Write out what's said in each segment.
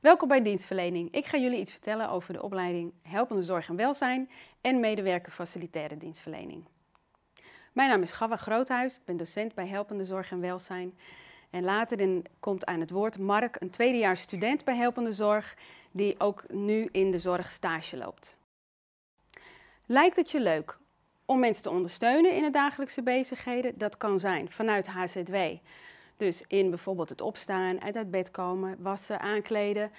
welkom bij Dienstverlening. Ik ga jullie iets vertellen over de opleiding Helpende Zorg en Welzijn en medewerker Facilitaire Dienstverlening. Mijn naam is Gawa Groothuis, ik ben docent bij Helpende Zorg en Welzijn. En later in, komt aan het woord Mark, een tweedejaars student bij Helpende Zorg, die ook nu in de zorg stage loopt. Lijkt het je leuk om mensen te ondersteunen in de dagelijkse bezigheden? Dat kan zijn vanuit HZW dus in bijvoorbeeld het opstaan, uit uit bed komen, wassen, aankleden.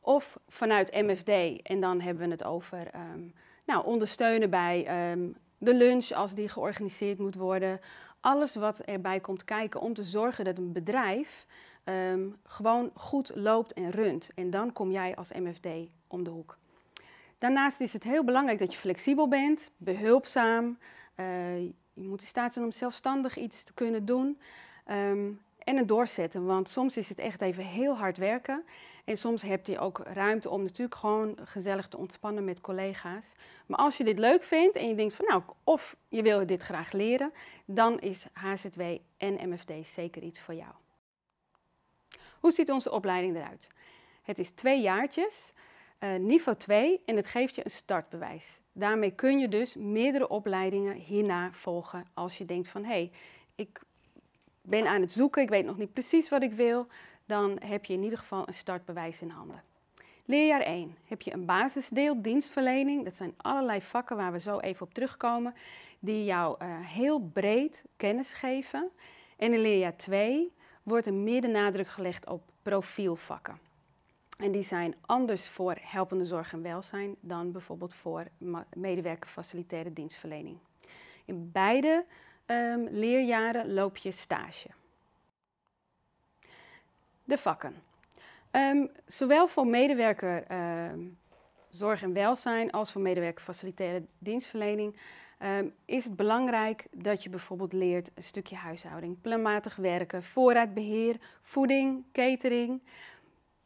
Of vanuit MFD. En dan hebben we het over ehm, nou, ondersteunen bij ehm, de lunch als die georganiseerd moet worden. Alles wat erbij komt kijken om te zorgen dat een bedrijf ehm, gewoon goed loopt en runt. En dan kom jij als MFD om de hoek. Daarnaast is het heel belangrijk dat je flexibel bent, behulpzaam. Uh, je moet in staat zijn om zelfstandig iets te kunnen doen. Ehm, en het doorzetten, want soms is het echt even heel hard werken. En soms heb je ook ruimte om natuurlijk gewoon gezellig te ontspannen met collega's. Maar als je dit leuk vindt en je denkt van nou, of je wil dit graag leren, dan is HZW en MFD zeker iets voor jou. Hoe ziet onze opleiding eruit? Het is twee jaartjes, eh, niveau 2 en het geeft je een startbewijs. Daarmee kun je dus meerdere opleidingen hierna volgen als je denkt van hé, hey, ik ben aan het zoeken, ik weet nog niet precies wat ik wil, dan heb je in ieder geval een startbewijs in handen. Leerjaar 1 heb je een basisdeel, dienstverlening. Dat zijn allerlei vakken waar we zo even op terugkomen, die jou eh, heel breed kennis geven. En in leerjaar 2 wordt er meer de nadruk gelegd op profielvakken. En die zijn anders voor helpende zorg en welzijn dan bijvoorbeeld voor medewerker facilitaire dienstverlening. In beide Ehm, leerjaren loop je stage? De vakken. Ehm, zowel voor medewerker ehm, zorg en welzijn als voor medewerker facilitaire dienstverlening is het belangrijk dat je bijvoorbeeld leert een stukje huishouding, planmatig werken, voorraadbeheer, voeding, catering.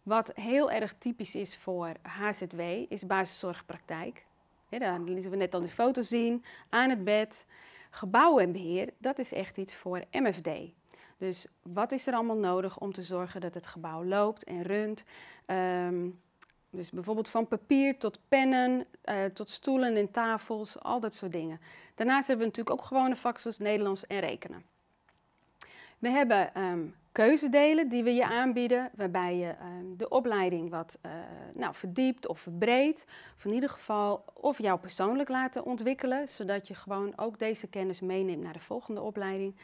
Wat heel erg typisch is voor HZW is basiszorgpraktijk. daar lieten we net al de foto zien, aan het bed. Gebouwen en beheer, dat is echt iets voor MFD. Dus wat is er allemaal nodig om te zorgen dat het gebouw loopt en runt? Ehm, dus bijvoorbeeld van papier tot pennen, eh, tot stoelen en tafels, al dat soort dingen. Daarnaast hebben we natuurlijk ook gewone vakken zoals Nederlands en rekenen. We hebben ehm, keuzedelen die we je aanbieden, waarbij je ehm, de opleiding wat eh, nou, verdiept of verbreedt. Of in ieder geval of jou persoonlijk laten ontwikkelen, zodat je gewoon ook deze kennis meeneemt naar de volgende opleiding.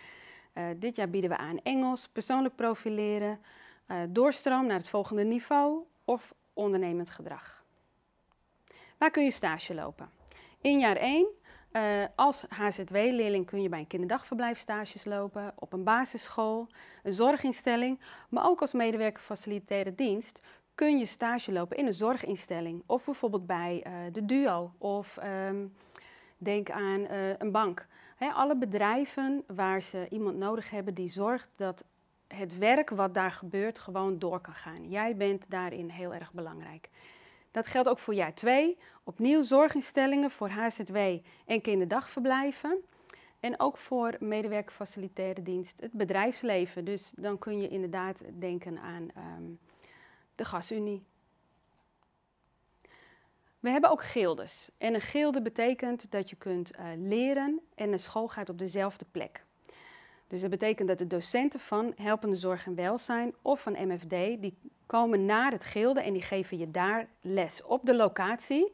Eh, dit jaar bieden we aan Engels, persoonlijk profileren, eh, doorstroom naar het volgende niveau of ondernemend gedrag. Waar kun je stage lopen? In jaar 1 eh, als HZW-leerling kun je bij een kinderdagverblijf stages lopen, op een basisschool, een zorginstelling, maar ook als medewerker facilitaire dienst kun je stage lopen in een zorginstelling of bijvoorbeeld bij eh, de DUO of ehm, denk aan eh, een bank. alle bedrijven waar ze iemand nodig hebben die zorgt dat het werk wat daar gebeurt gewoon door kan gaan. Jij bent daarin heel erg belangrijk. Dat geldt ook voor jaar 2. Opnieuw zorginstellingen voor HZW en kinderdagverblijven. En ook voor medewerker facilitaire dienst, het bedrijfsleven. Dus dan kun je inderdaad denken aan ehm, de gasunie. We hebben ook gildes. En een gilde betekent dat je kunt eh, leren en naar school gaat op dezelfde plek. Dus dat betekent dat de docenten van Helpende Zorg en Welzijn of van MFD, die komen naar het gilde en die geven je daar les op de locatie.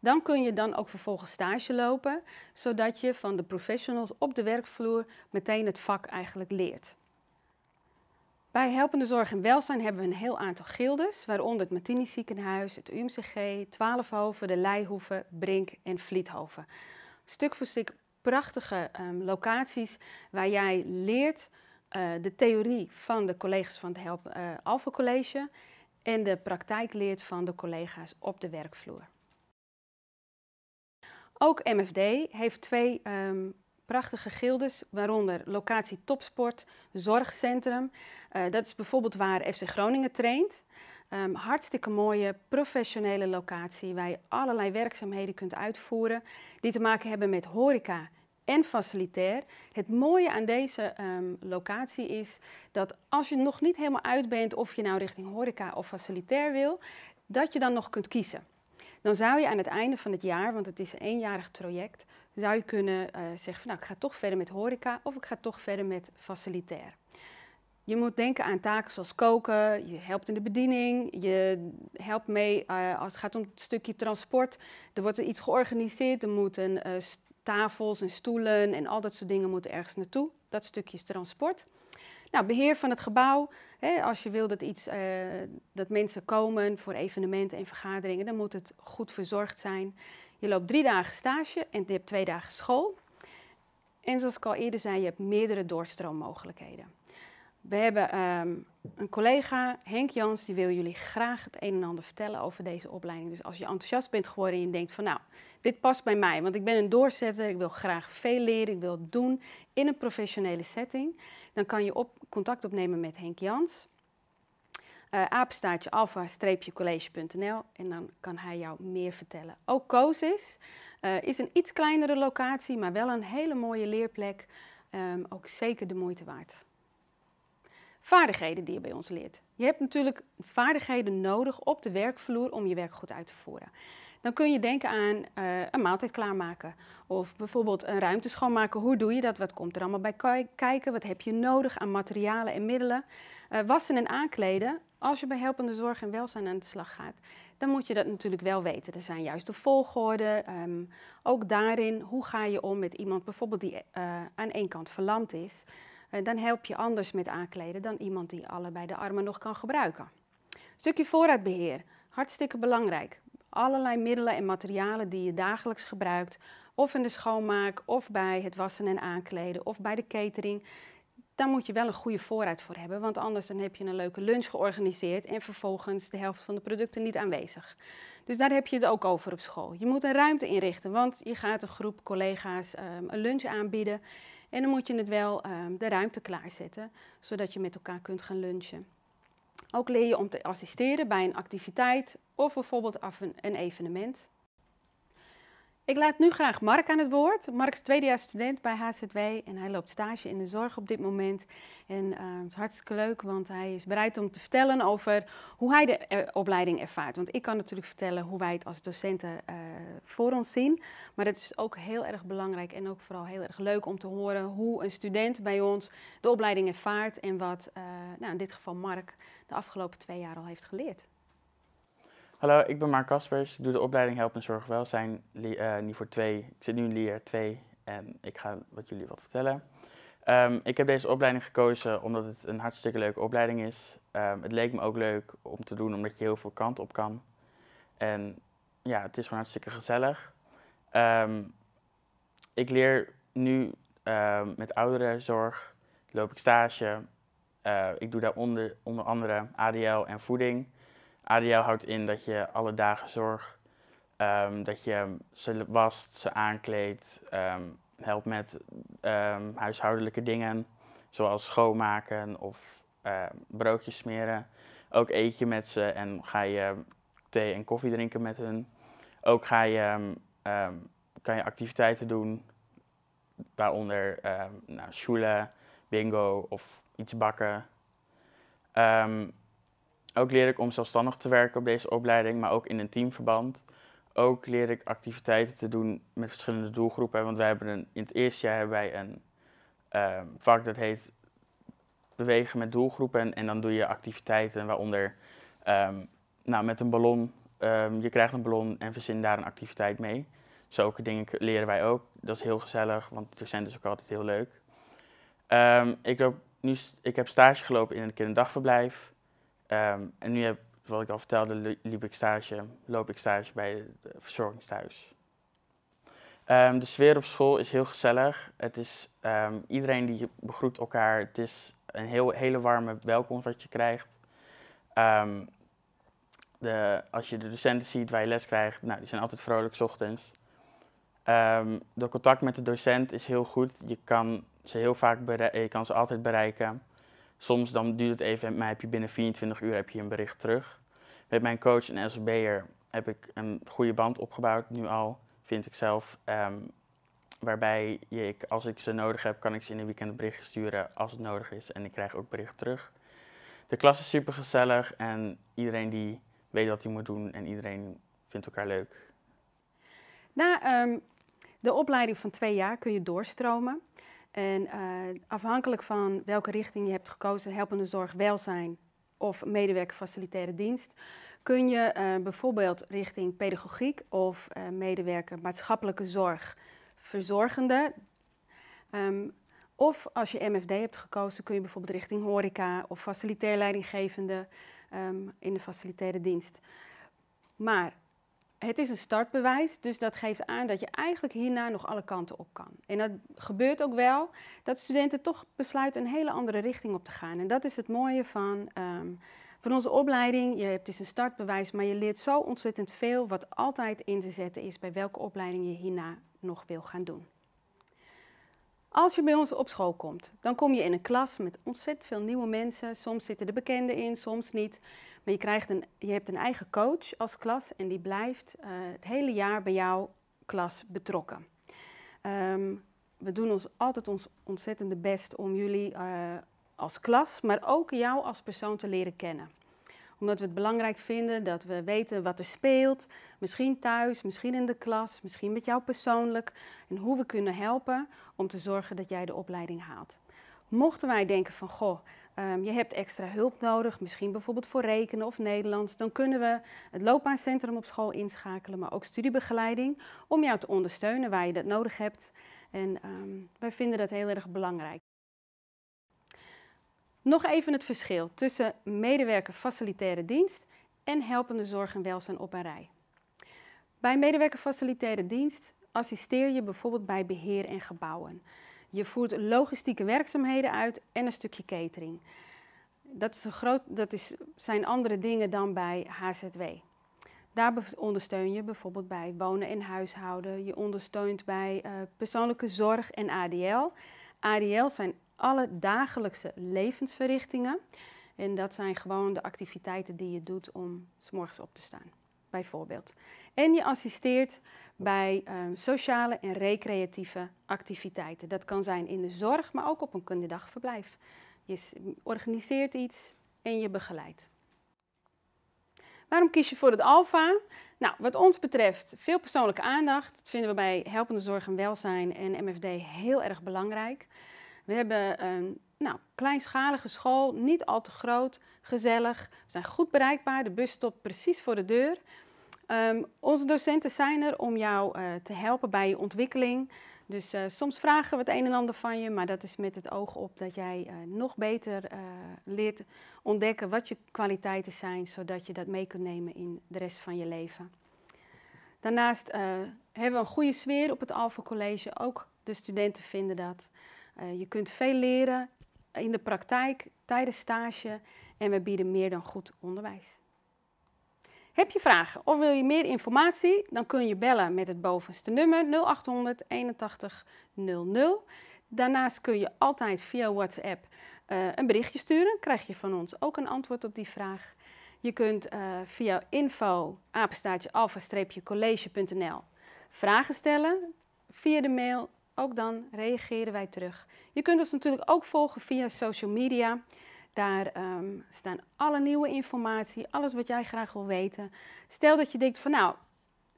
Dan kun je dan ook vervolgens stage lopen, zodat je van de professionals op de werkvloer meteen het vak eigenlijk leert. Bij Helpende Zorg en Welzijn hebben we een heel aantal gildes, waaronder het Martini Ziekenhuis, het UMCG, Twaalfhoven, de Leihoeven, Brink en Vliethoven. Stuk voor stuk prachtige ehm, locaties waar jij leert eh, de theorie van de collega's van het Help uh, Alpha College en de praktijk leert van de collega's op de werkvloer. Ook MFD heeft twee ehm, prachtige gildes, waaronder locatie Topsport, Zorgcentrum. Eh, dat is bijvoorbeeld waar FC Groningen traint. Ehm, hartstikke mooie professionele locatie waar je allerlei werkzaamheden kunt uitvoeren die te maken hebben met horeca en facilitair. Het mooie aan deze ehm, locatie is dat als je nog niet helemaal uit bent of je nou richting horeca of facilitair wil, dat je dan nog kunt kiezen. Dan zou je aan het einde van het jaar, want het is een eenjarig traject, zou je kunnen eh, zeggen van nou ik ga toch verder met horeca of ik ga toch verder met facilitair. Je moet denken aan taken zoals koken, je helpt in de bediening, je helpt mee eh, als het gaat om het stukje transport. Er wordt er iets georganiseerd, er moeten eh, tafels en stoelen en al dat soort dingen moeten ergens naartoe. Dat stukje is transport. Nou, beheer van het gebouw. Hè, als je wil dat, iets, eh, dat mensen komen voor evenementen en vergaderingen, dan moet het goed verzorgd zijn. Je loopt drie dagen stage en je hebt twee dagen school. En zoals ik al eerder zei, je hebt meerdere doorstroommogelijkheden. We hebben ehm, een collega, Henk Jans, die wil jullie graag het een en ander vertellen over deze opleiding. Dus als je enthousiast bent geworden en je denkt van nou, dit past bij mij, want ik ben een doorzetter, ik wil graag veel leren, ik wil het doen in een professionele setting, dan kan je op, contact opnemen met Henk Jans. Uh, eh, alfa-college.nl en dan kan hij jou meer vertellen. Ook is, uh, eh, is een iets kleinere locatie, maar wel een hele mooie leerplek. Ehm, ook zeker de moeite waard vaardigheden die je bij ons leert. Je hebt natuurlijk vaardigheden nodig op de werkvloer om je werk goed uit te voeren. Dan kun je denken aan eh, een maaltijd klaarmaken of bijvoorbeeld een ruimte schoonmaken. Hoe doe je dat? Wat komt er allemaal bij kijken? Wat heb je nodig aan materialen en middelen? Eh, wassen en aankleden. Als je bij helpende zorg en welzijn aan de slag gaat, dan moet je dat natuurlijk wel weten. Er zijn juist de volgorde. Ehm, ook daarin, hoe ga je om met iemand bijvoorbeeld die uh, aan één kant verlamd is? Eh, dan help je anders met aankleden dan iemand die allebei de armen nog kan gebruiken. Stukje voorraadbeheer, hartstikke belangrijk. Allerlei middelen en materialen die je dagelijks gebruikt, of in de schoonmaak, of bij het wassen en aankleden, of bij de catering. Daar moet je wel een goede voorraad voor hebben, want anders dan heb je een leuke lunch georganiseerd en vervolgens de helft van de producten niet aanwezig. Dus daar heb je het ook over op school. Je moet een ruimte inrichten, want je gaat een groep collega's ehm, een lunch aanbieden. En dan moet je het wel ehm, de ruimte klaarzetten, zodat je met elkaar kunt gaan lunchen. Ook leer je om te assisteren bij een activiteit of bijvoorbeeld af een, een evenement. Ik laat nu graag Mark aan het woord. Mark is tweedejaars student bij HZW en hij loopt stage in de zorg op dit moment. En eh, het is hartstikke leuk, want hij is bereid om te vertellen over hoe hij de eh, opleiding ervaart. Want ik kan natuurlijk vertellen hoe wij het als docenten eh, voor ons zien. Maar dat is ook heel erg belangrijk en ook vooral heel erg leuk om te horen hoe een student bij ons de opleiding ervaart. En wat nou, in dit geval Mark de afgelopen twee jaar al heeft geleerd. Hallo, ik ben Mark Kaspers. Ik doe de opleiding Help en Zorg Welzijn, uh, eh, niveau 2. Ik zit nu in leer 2 en ik ga wat jullie wat vertellen. Ehm, ik heb deze opleiding gekozen omdat het een hartstikke leuke opleiding is. Ehm, het leek me ook leuk om te doen omdat je heel veel kant op kan. En ja, het is gewoon hartstikke gezellig. Ehm, ik leer nu uh, met ouderenzorg, loop ik stage. Eh, ik doe daar onder, onder andere ADL en voeding. ADL houdt in dat je alle dagen zorg, ehm, dat je ze wast, ze aankleedt, ehm, helpt met ehm, huishoudelijke dingen, zoals schoonmaken of broodjes smeren. Ook eet je met ze en ga je thee en koffie drinken met hun. Ook ga je, kan je activiteiten doen, waaronder nou, schoelen, bingo of iets bakken. Ook leer ik om zelfstandig te werken op deze opleiding, maar ook in een teamverband. Ook leer ik activiteiten te doen met verschillende doelgroepen. Want wij hebben in het eerste jaar hebben wij een ehm, vak dat heet bewegen met doelgroepen. En dan doe je activiteiten waaronder ehm, nou, met een ballon. Ehm, je krijgt een ballon en verzin daar een activiteit mee. Zulke dingen leren wij ook. Dat is heel gezellig, want de docent is ook altijd heel leuk. ik, loop nu, ik heb stage gelopen in het kinderdagverblijf. Ehm, en nu heb, zoals ik al vertelde, liep ik stage, loop ik stage bij het verzorgingsthuis. Um, ehm, de sfeer op school is heel gezellig. Het is, ehm, iedereen die begroet elkaar. Het is een heel, hele warme welkom wat je krijgt. De, als je de docenten ziet waar je les krijgt, nou, die zijn altijd vrolijk s ochtends. de contact met de docent is heel goed. Je kan ze heel vaak je kan ze altijd bereiken. Soms dan duurt het even, maar heb je binnen 24 uur heb je een bericht terug. Met mijn coach en SB'er heb ik een goede band opgebouwd, nu al, vind ik zelf. Ehm, waarbij je, als ik ze nodig heb, kan ik ze in een weekend berichten sturen als het nodig is. En ik krijg ook bericht terug. De klas is super gezellig en iedereen die weet wat hij moet doen en iedereen vindt elkaar leuk. Na ehm, de opleiding van twee jaar kun je doorstromen. En eh, afhankelijk van welke richting je hebt gekozen, helpende zorg, welzijn of medewerker faciliterende dienst, kun je eh, bijvoorbeeld richting pedagogiek of eh, medewerker maatschappelijke zorg verzorgende. Ehm, of als je MFD hebt gekozen, kun je bijvoorbeeld richting horeca of facilitair leidinggevende ehm, in de facilitaire dienst. Maar het is een startbewijs, dus dat geeft aan dat je eigenlijk hierna nog alle kanten op kan. En dat gebeurt ook wel, dat studenten toch besluiten een hele andere richting op te gaan. En dat is het mooie van, ehm, van onze opleiding. Je hebt dus een startbewijs, maar je leert zo ontzettend veel wat altijd in te zetten is bij welke opleiding je hierna nog wil gaan doen. Als je bij ons op school komt, dan kom je in een klas met ontzettend veel nieuwe mensen. Soms zitten de bekenden in, soms niet. Maar je, krijgt een, je hebt een eigen coach als klas en die blijft eh, het hele jaar bij jouw klas betrokken. Ehm, we doen ons altijd ons ontzettende best om jullie eh, als klas, maar ook jou als persoon te leren kennen omdat we het belangrijk vinden dat we weten wat er speelt. Misschien thuis, misschien in de klas, misschien met jou persoonlijk. En hoe we kunnen helpen om te zorgen dat jij de opleiding haalt. Mochten wij denken van, goh, Ehm, je hebt extra hulp nodig, misschien bijvoorbeeld voor rekenen of Nederlands. Dan kunnen we het loopbaancentrum op school inschakelen, maar ook studiebegeleiding om jou te ondersteunen waar je dat nodig hebt. En ehm, wij vinden dat heel erg belangrijk. Nog even het verschil tussen medewerker facilitaire dienst en helpende zorg en welzijn op een rij. Bij medewerker facilitaire dienst assisteer je bijvoorbeeld bij beheer en gebouwen. Je voert logistieke werkzaamheden uit en een stukje catering. Dat, is een groot, dat is, zijn andere dingen dan bij HZW. Daar ondersteun je bijvoorbeeld bij wonen en huishouden. Je ondersteunt bij eh, persoonlijke zorg en ADL. ADL zijn alle dagelijkse levensverrichtingen. En dat zijn gewoon de activiteiten die je doet om s'morgens op te staan, bijvoorbeeld. En je assisteert bij ehm, sociale en recreatieve activiteiten. Dat kan zijn in de zorg, maar ook op een kinderdagverblijf. Je organiseert iets en je begeleidt. Waarom kies je voor het alfa? Nou, wat ons betreft veel persoonlijke aandacht. Dat vinden we bij helpende zorg en welzijn en MFD heel erg belangrijk. We hebben een nou, kleinschalige school, niet al te groot, gezellig. We zijn goed bereikbaar, de bus stopt precies voor de deur. Ehm, onze docenten zijn er om jou eh, te helpen bij je ontwikkeling. Dus eh, soms vragen we het een en ander van je, maar dat is met het oog op dat jij eh, nog beter leert ontdekken wat je kwaliteiten zijn, zodat je dat mee kunt nemen in de rest van je leven. Daarnaast hebben we een goede sfeer op het Alpha College. Ook de studenten vinden dat. je kunt veel leren in de praktijk, tijdens stage en we bieden meer dan goed onderwijs. Heb je vragen of wil je meer informatie? Dan kun je bellen met het bovenste nummer 0800 81 00. Daarnaast kun je altijd via WhatsApp eh, een berichtje sturen. Krijg je van ons ook een antwoord op die vraag. Je kunt eh, via info collegenl vragen stellen. Via de mail, ook dan reageren wij terug. Je kunt ons natuurlijk ook volgen via social media. Daar ehm, staan alle nieuwe informatie, alles wat jij graag wil weten. Stel dat je denkt van nou,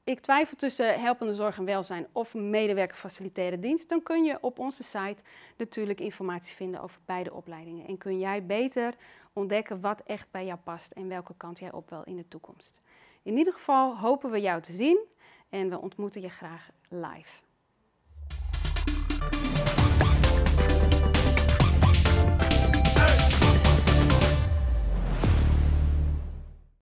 ik twijfel tussen helpende zorg en welzijn of medewerker faciliterende dienst, dan kun je op onze site natuurlijk informatie vinden over beide opleidingen. En kun jij beter ontdekken wat echt bij jou past en welke kant jij op wil in de toekomst. In ieder geval hopen we jou te zien en we ontmoeten je graag live.